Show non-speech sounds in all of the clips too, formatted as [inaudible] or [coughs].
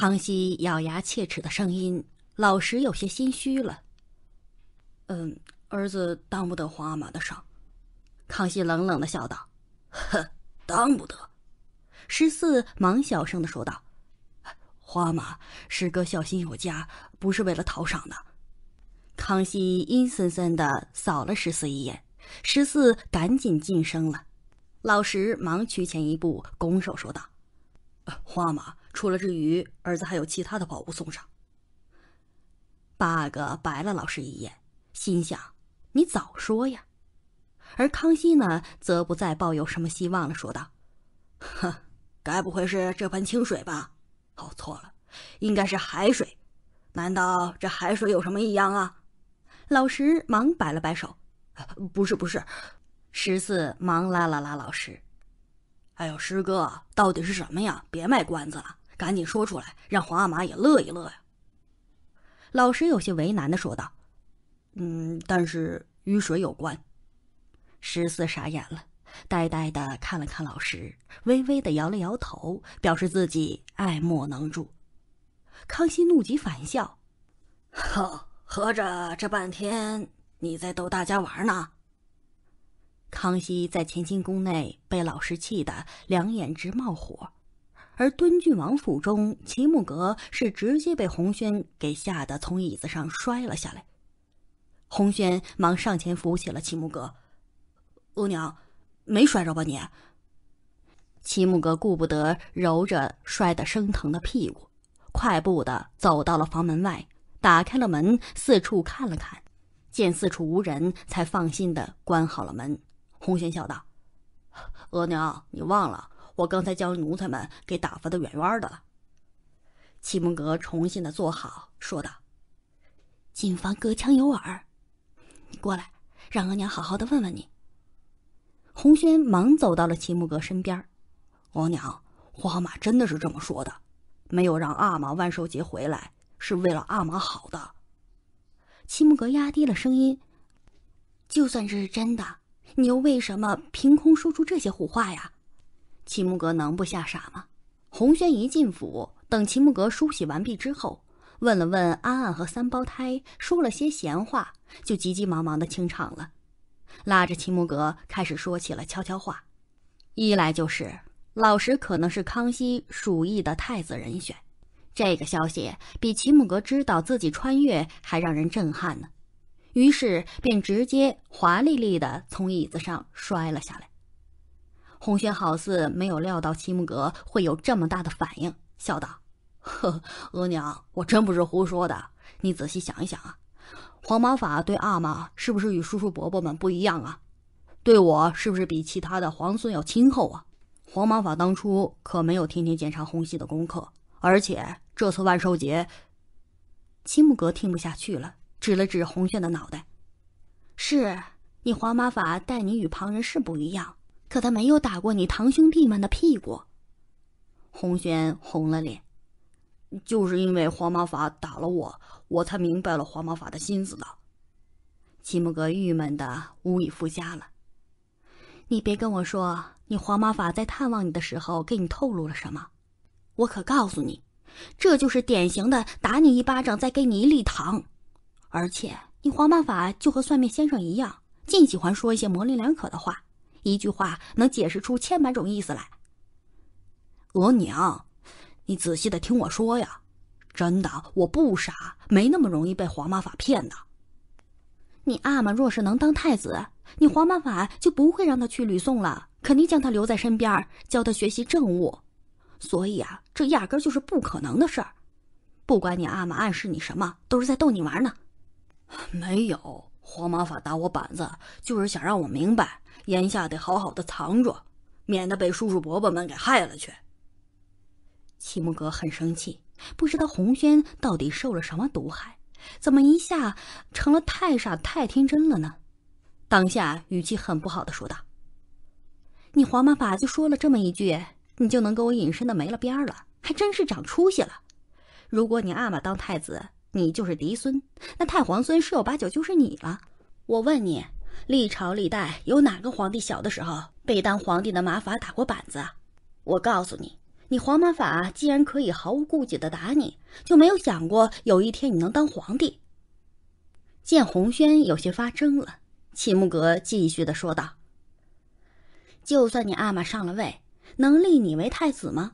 康熙咬牙切齿的声音，老十有些心虚了。嗯，儿子当不得皇阿玛的赏。康熙冷冷的笑道：“当不得。”十四忙小声的说道：“皇阿玛，十哥孝心有加，不是为了讨赏的。”康熙阴森森的扫了十四一眼，十四赶紧噤声了。老十忙趋前一步，拱手说道：“皇阿玛。”除了这鱼，儿子还有其他的宝物送上。八阿哥白了老师一眼，心想：“你早说呀！”而康熙呢，则不再抱有什么希望了，说道：“呵，该不会是这盆清水吧？哦，错了，应该是海水。难道这海水有什么异样啊？”老十忙摆了摆手：“不是，不是。”十四忙拉了拉老师：“哎呦，师哥，到底是什么呀？别卖关子了。”赶紧说出来，让皇阿玛也乐一乐呀！老师有些为难的说道：“嗯，但是与水有关。”十四傻眼了，呆呆的看了看老师，微微的摇了摇头，表示自己爱莫能助。康熙怒极反笑：“呵，合着这半天你在逗大家玩呢？”康熙在乾清宫内被老师气得两眼直冒火。而敦郡王府中，齐木格是直接被红轩给吓得从椅子上摔了下来。红轩忙上前扶起了齐木格，额娘，没摔着吧你？齐木格顾不得揉着摔得生疼的屁股，快步的走到了房门外，打开了门，四处看了看，见四处无人，才放心的关好了门。红轩笑道：“额娘，你忘了。”我刚才将奴才们给打发的远远的。了。”齐木格重新的坐好，说道：“谨防隔墙有耳。”你过来，让额娘好好的问问你。红轩忙走到了齐木格身边，额娘，皇阿玛真的是这么说的，没有让阿玛万寿节回来，是为了阿玛好的。齐木格压低了声音：“就算这是真的，你又为什么凭空说出这些胡话呀？”齐木格能不吓傻吗？洪轩一进府，等齐木格梳洗完毕之后，问了问安安和三胞胎，说了些闲话，就急急忙忙的清场了，拉着齐木格开始说起了悄悄话。一来就是老十可能是康熙鼠疫的太子人选，这个消息比齐木格知道自己穿越还让人震撼呢。于是便直接华丽丽的从椅子上摔了下来。红轩好似没有料到齐木格会有这么大的反应，笑道：“呵，额娘，我真不是胡说的。你仔细想一想啊，黄玛法对阿玛是不是与叔叔伯伯们不一样啊？对我是不是比其他的皇孙要亲厚啊？黄玛法当初可没有天天检查红熙的功课，而且这次万寿节，齐木格听不下去了，指了指红轩的脑袋：‘是你黄玛法待你与旁人是不一样。’”可他没有打过你堂兄弟们的屁股，红轩红了脸，就是因为黄毛法打了我，我才明白了黄毛法的心思的。齐木格郁闷的无以复加了。你别跟我说，你黄毛法在探望你的时候给你透露了什么？我可告诉你，这就是典型的打你一巴掌再给你一粒糖，而且你黄毛法就和算命先生一样，尽喜欢说一些模棱两可的话。一句话能解释出千百种意思来。额娘，你仔细的听我说呀，真的，我不傻，没那么容易被皇阿法骗的。你阿玛若是能当太子，你皇阿法就不会让他去吕宋了，肯定将他留在身边，教他学习政务。所以啊，这压根就是不可能的事儿。不管你阿玛暗示你什么，都是在逗你玩呢。没有。黄马法打我板子，就是想让我明白，眼下得好好的藏着，免得被叔叔伯伯们给害了去。齐木格很生气，不知道红轩到底受了什么毒害，怎么一下成了太傻太天真了呢？当下语气很不好的说道：“你黄马法就说了这么一句，你就能给我隐身的没了边儿了，还真是长出息了。如果你阿玛当太子……”你就是嫡孙，那太皇孙十有八九就是你了。我问你，历朝历代有哪个皇帝小的时候被当皇帝的马法打过板子？我告诉你，你皇马法既然可以毫无顾忌的打你，就没有想过有一天你能当皇帝。见红轩有些发怔了，齐木格继续的说道：“就算你阿玛上了位，能立你为太子吗？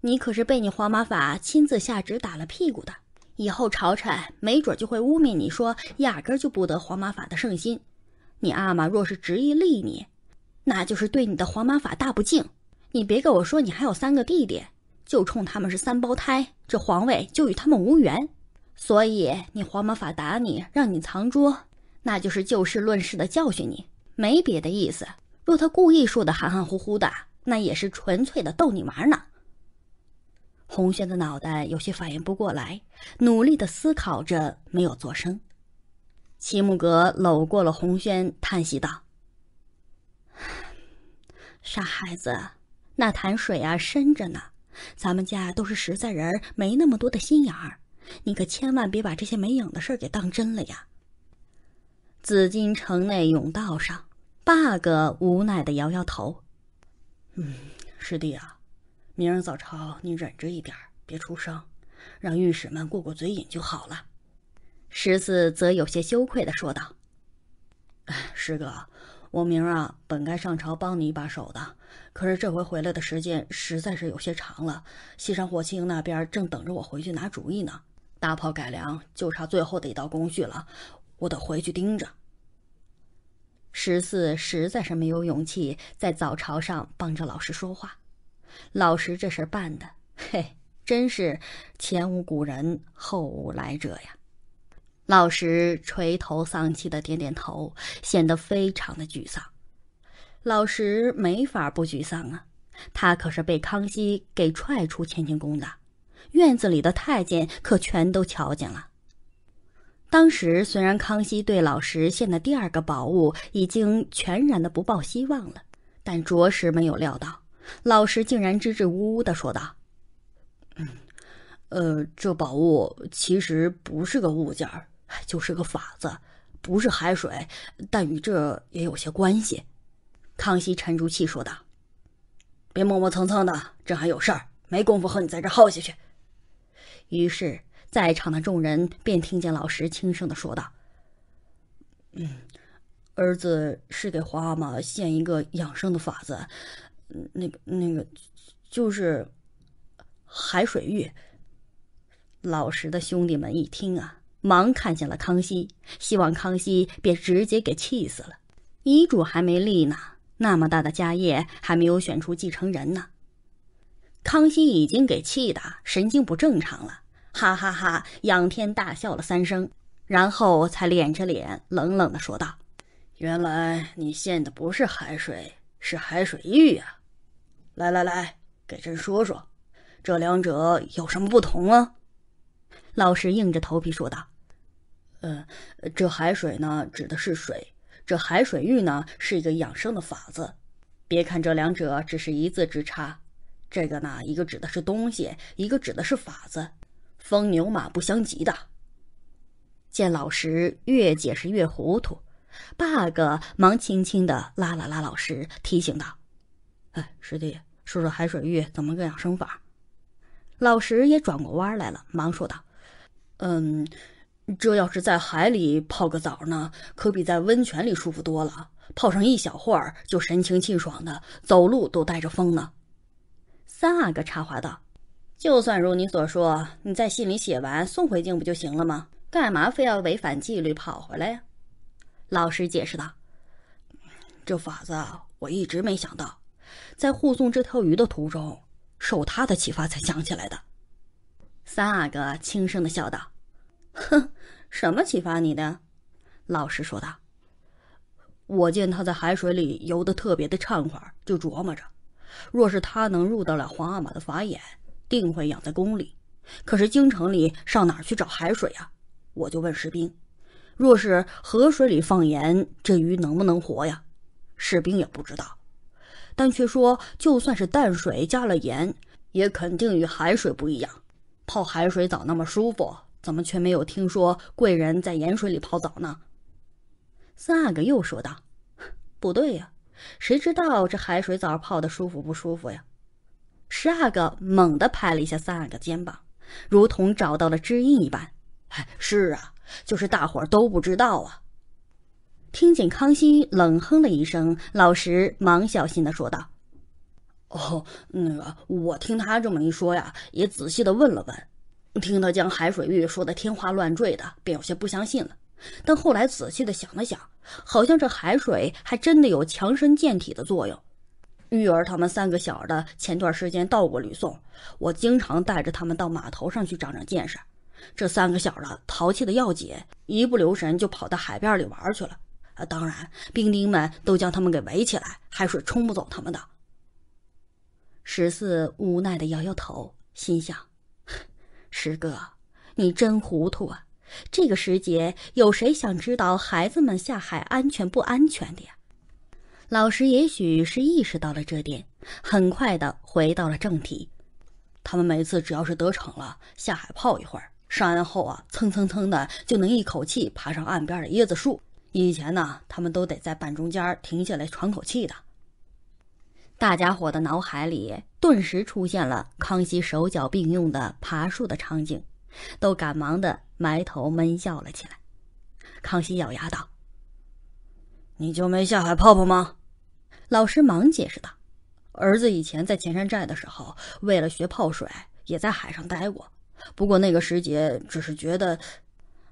你可是被你皇马法亲自下旨打了屁股的。”以后朝臣没准就会污蔑你说压根儿就不得皇玛法的圣心，你阿玛若是执意立你，那就是对你的皇玛法大不敬。你别跟我说你还有三个弟弟，就冲他们是三胞胎，这皇位就与他们无缘。所以你皇玛法打你让你藏拙，那就是就事论事的教训你，没别的意思。若他故意说的含含糊糊的，那也是纯粹的逗你玩呢。红轩的脑袋有些反应不过来，努力的思考着，没有作声。齐木格搂过了红轩，叹息道：“傻孩子，那潭水啊深着呢，咱们家都是实在人儿，没那么多的心眼儿，你可千万别把这些没影的事儿给当真了呀。”紫禁城内甬道上，八阿哥无奈的摇摇头：“嗯，师弟啊。”明儿早朝，你忍着一点，别出声，让御史们过过嘴瘾就好了。十四则有些羞愧地说道：“师哥，我明儿啊，本该上朝帮你一把手的，可是这回回来的时间实在是有些长了。西山火器营那边正等着我回去拿主意呢。大炮改良就差最后的一道工序了，我得回去盯着。”十四实在是没有勇气在早朝上帮着老师说话。老石这事儿办的，嘿，真是前无古人后无来者呀！老石垂头丧气的点点头，显得非常的沮丧。老石没法不沮丧啊，他可是被康熙给踹出乾清宫的，院子里的太监可全都瞧见了。当时虽然康熙对老石献的第二个宝物已经全然的不抱希望了，但着实没有料到。老石竟然支支吾吾的说道：“嗯，呃，这宝物其实不是个物件儿，就是个法子，不是海水，但与这也有些关系。”康熙沉住气说道：“别磨磨蹭蹭的，朕还有事儿，没工夫和你在这耗下去。”于是，在场的众人便听见老石轻声的说道：“嗯，儿子是给皇阿玛献一个养生的法子。”嗯，那个那个，就是海水浴。老实的兄弟们一听啊，忙看向了康熙，希望康熙别直接给气死了。遗嘱还没立呢，那么大的家业还没有选出继承人呢。康熙已经给气的神经不正常了，哈哈哈，仰天大笑了三声，然后才敛着脸冷冷的说道：“原来你献的不是海水。”是海水浴呀，来来来，给朕说说，这两者有什么不同啊？老师硬着头皮说道：“呃，这海水呢指的是水，这海水浴呢是一个养生的法子。别看这两者只是一字之差，这个呢，一个指的是东西，一个指的是法子，风牛马不相及的。”见老师越解释越糊涂。八阿哥忙轻轻的拉了拉老师，提醒道：“哎，师弟，说说海水浴怎么个养生法？”老石也转过弯来了，忙说道：“嗯，这要是在海里泡个澡呢，可比在温泉里舒服多了。泡上一小会儿，就神清气爽的，走路都带着风呢。”三阿哥插话道：“就算如你所说，你在信里写完送回京不就行了吗？干嘛非要违反纪律跑回来呀？”老师解释道：“这法子我一直没想到，在护送这条鱼的途中，受他的启发才想起来的。”三阿哥轻声的笑道：“哼，什么启发你的？”老师说道：“我见他在海水里游的特别的畅快，就琢磨着，若是他能入得了皇阿玛的法眼，定会养在宫里。可是京城里上哪去找海水啊？”我就问士兵。若是河水里放盐，这鱼能不能活呀？士兵也不知道，但却说就算是淡水加了盐，也肯定与海水不一样。泡海水澡那么舒服，怎么却没有听说贵人在盐水里泡澡呢？三阿哥又说道：“不对呀，谁知道这海水澡泡的舒服不舒服呀？”十阿哥猛地拍了一下三阿哥肩膀，如同找到了知音一般：“是啊。”就是大伙儿都不知道啊。听见康熙冷哼了一声，老石忙小心的说道：“哦，那个，我听他这么一说呀，也仔细的问了问。听他将海水浴说的天花乱坠的，便有些不相信了。但后来仔细的想了想，好像这海水还真的有强身健体的作用。玉儿他们三个小的前段时间到过吕宋，我经常带着他们到码头上去长长见识。”这三个小子淘气的要紧，一不留神就跑到海边里玩去了。啊，当然，兵丁们都将他们给围起来，海水冲不走他们的。十四无奈的摇摇头，心想：“师哥，你真糊涂啊！这个时节，有谁想知道孩子们下海安全不安全的呀？”老师也许是意识到了这点，很快的回到了正题。他们每次只要是得逞了，下海泡一会儿。上岸后啊，蹭蹭蹭的就能一口气爬上岸边的椰子树。以前呢，他们都得在半中间停下来喘口气的。大家伙的脑海里顿时出现了康熙手脚并用的爬树的场景，都赶忙的埋头闷笑了起来。康熙咬牙道：“你就没下海泡泡吗？”老师忙解释道：“儿子以前在前山寨的时候，为了学泡水，也在海上待过。”不过那个时节，只是觉得，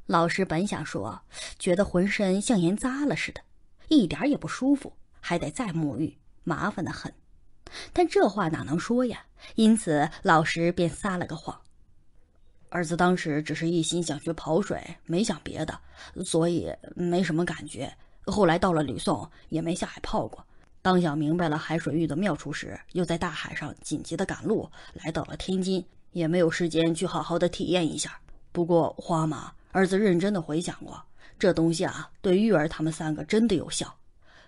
老石本想说，觉得浑身像盐扎了似的，一点也不舒服，还得再沐浴，麻烦的很。但这话哪能说呀？因此，老师便撒了个谎。儿子当时只是一心想学跑水，没想别的，所以没什么感觉。后来到了吕宋，也没下海泡过。当想明白了海水浴的妙处时，又在大海上紧急的赶路，来到了天津。也没有时间去好好的体验一下。不过，花妈，儿子认真的回想过，这东西啊，对玉儿他们三个真的有效。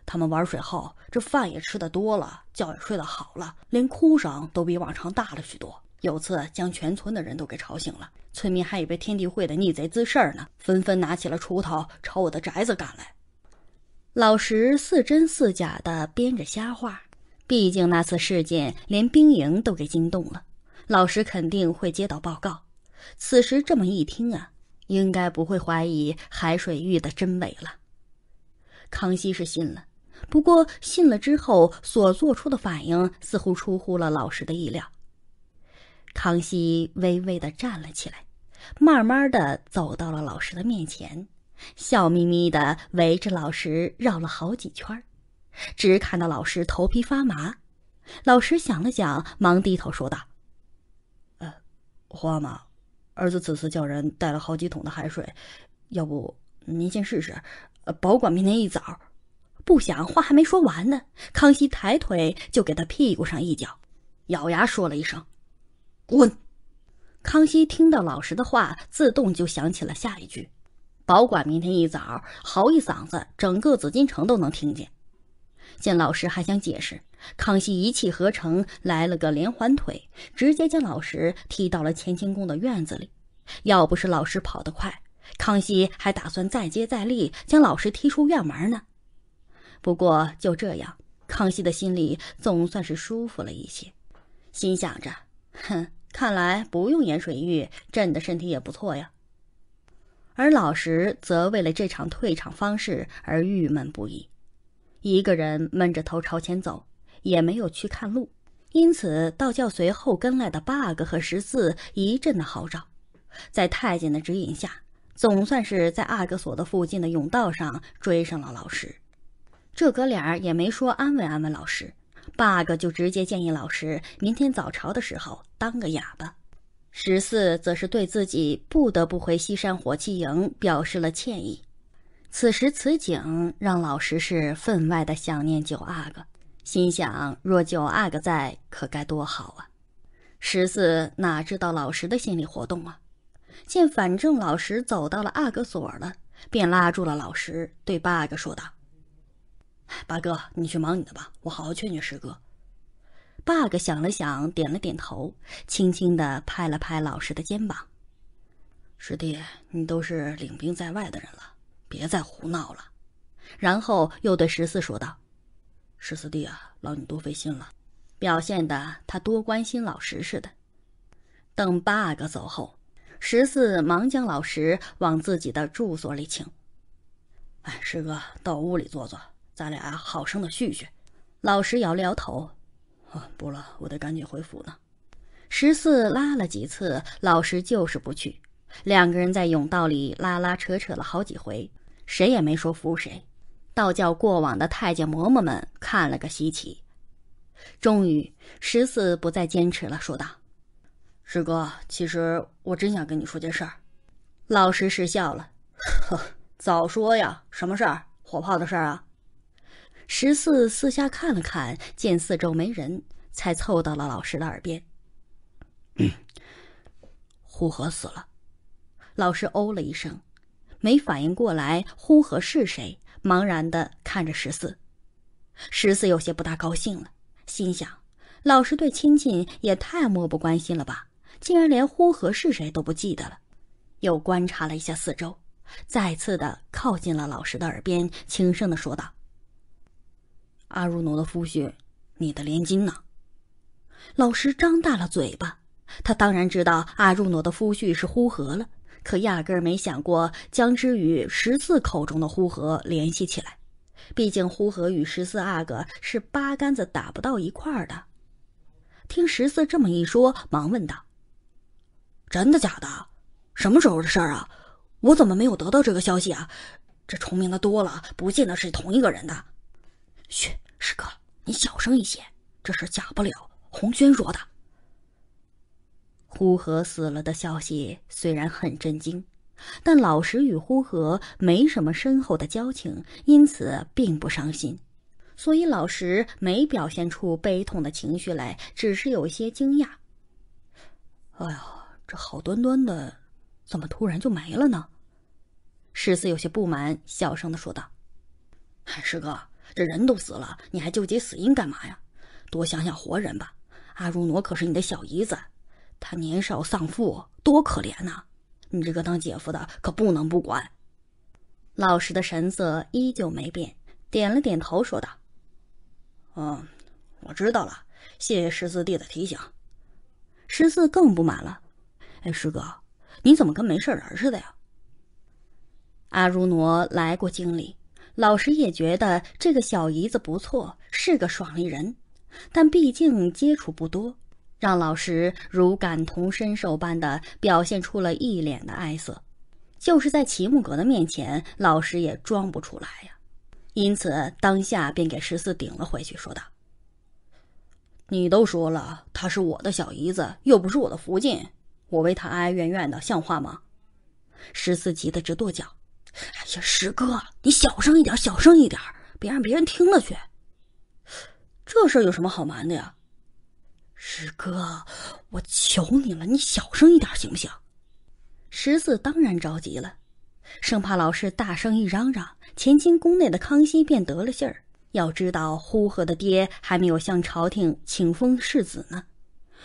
他们玩水后，这饭也吃的多了，觉也睡得好了，连哭声都比往常大了许多。有次将全村的人都给吵醒了，村民还以为天地会的逆贼滋事呢，纷纷拿起了锄头朝我的宅子赶来。老石似真似假的编着瞎话，毕竟那次事件连兵营都给惊动了。老师肯定会接到报告，此时这么一听啊，应该不会怀疑海水玉的真伪了。康熙是信了，不过信了之后所做出的反应似乎出乎了老师的意料。康熙微微的站了起来，慢慢的走到了老师的面前，笑眯眯的围着老师绕了好几圈只看到老师头皮发麻。老师想了想，忙低头说道。花吗？儿子此次叫人带了好几桶的海水，要不您先试试，保管明天一早。不想话还没说完呢，康熙抬腿就给他屁股上一脚，咬牙说了一声：“滚！”康熙听到老师的话，自动就想起了下一句：“保管明天一早，嚎一嗓子，整个紫禁城都能听见。”见老师还想解释，康熙一气呵成来了个连环腿，直接将老师踢到了乾清宫的院子里。要不是老师跑得快，康熙还打算再接再厉将老师踢出院门呢。不过就这样，康熙的心里总算是舒服了一些，心想着：哼，看来不用盐水浴，朕的身体也不错呀。而老石则为了这场退场方式而郁闷不已。一个人闷着头朝前走，也没有去看路，因此道教随后跟来的八阿哥和十四一阵的嚎叫，在太监的指引下，总算是在阿哥所的附近的甬道上追上了老师。这哥俩也没说安慰安慰老师，八阿哥就直接建议老师明天早朝的时候当个哑巴，十四则是对自己不得不回西山火器营表示了歉意。此时此景，让老十是分外的想念九阿哥，心想：若九阿哥在，可该多好啊！十四哪知道老十的心理活动啊？见反正老十走到了阿哥所了，便拉住了老十，对八阿哥说道：“八哥，你去忙你的吧，我好好劝劝十哥。”八阿哥想了想，点了点头，轻轻的拍了拍老十的肩膀：“师弟，你都是领兵在外的人了。”别再胡闹了，然后又对十四说道：“十四弟啊，劳你多费心了，表现的他多关心老十似的。”等八阿哥走后，十四忙将老十往自己的住所里请。“哎，师哥，到屋里坐坐，咱俩好生的叙叙。”老十摇了摇头，“啊，不了，我得赶紧回府呢。”十四拉了几次，老十就是不去，两个人在甬道里拉拉扯扯了好几回。谁也没说服谁，倒叫过往的太监嬷嬷们看了个稀奇。终于，十四不再坚持了，说道：“师哥，其实我真想跟你说件事儿。”老师失笑了：“呵，早说呀，什么事儿？火炮的事儿啊？”十四四下看了，看见四周没人才凑到了老师的耳边：“ [coughs] 呼和死了。”老师哦了一声。没反应过来，呼和是谁？茫然的看着十四，十四有些不大高兴了，心想：老师对亲近也太漠不关心了吧？竟然连呼和是谁都不记得了。又观察了一下四周，再次的靠近了老师的耳边，轻声的说道：“阿如奴的夫婿，你的连襟呢？”老师张大了嘴巴，他当然知道阿如奴的夫婿是呼和了。可压根儿没想过将之与十四口中的呼和联系起来，毕竟呼和与十四阿哥是八竿子打不到一块儿的。听十四这么一说，忙问道：“真的假的？什么时候的事儿啊？我怎么没有得到这个消息啊？这重名的多了，不见得是同一个人的。”“嘘，师哥，你小声一些，这事假不了。”红轩说的。呼和死了的消息虽然很震惊，但老石与呼和没什么深厚的交情，因此并不伤心，所以老石没表现出悲痛的情绪来，只是有些惊讶。哎呀，这好端端的，怎么突然就没了呢？十四有些不满，小声的说道：“师哥，这人都死了，你还纠结死因干嘛呀？多想想活人吧。阿如挪可是你的小姨子。”他年少丧父，多可怜呐！你这个当姐夫的可不能不管。老石的神色依旧没变，点了点头，说道：“嗯，我知道了，谢谢十四弟的提醒。”十四更不满了：“哎，师哥，你怎么跟没事人似的呀？”阿如挪来过经里，老石也觉得这个小姨子不错，是个爽利人，但毕竟接触不多。让老石如感同身受般的表现出了一脸的哀色，就是在齐木格的面前，老石也装不出来呀。因此，当下便给十四顶了回去，说道：“你都说了，他是我的小姨子，又不是我的福晋，我为他哀哀怨怨的，像话吗？”十四急得直跺脚：“哎呀，石哥，你小声一点，小声一点，别让别人听了去。这事有什么好瞒的呀？”师哥，我求你了，你小声一点行不行？十四当然着急了，生怕老师大声一嚷嚷，乾清宫内的康熙便得了信儿。要知道，呼和的爹还没有向朝廷请封世子呢。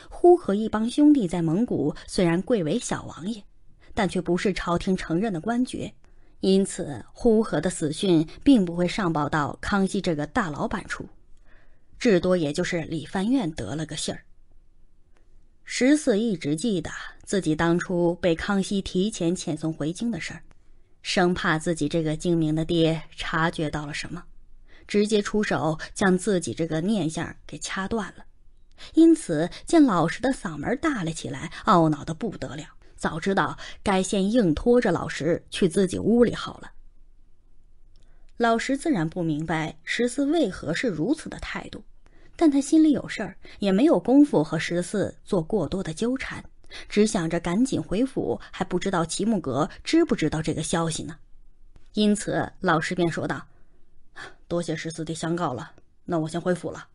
呼和一帮兄弟在蒙古虽然贵为小王爷，但却不是朝廷承认的官爵，因此呼和的死讯并不会上报到康熙这个大老板处，至多也就是李藩院得了个信儿。十四一直记得自己当初被康熙提前遣送回京的事儿，生怕自己这个精明的爹察觉到了什么，直接出手将自己这个念想给掐断了。因此，见老十的嗓门大了起来，懊恼的不得了。早知道该先硬拖着老十去自己屋里好了。老十自然不明白十四为何是如此的态度。但他心里有事儿，也没有功夫和十四做过多的纠缠，只想着赶紧回府，还不知道齐木格知不知道这个消息呢。因此，老师便说道：“多谢十四弟相告了，那我先回府了。”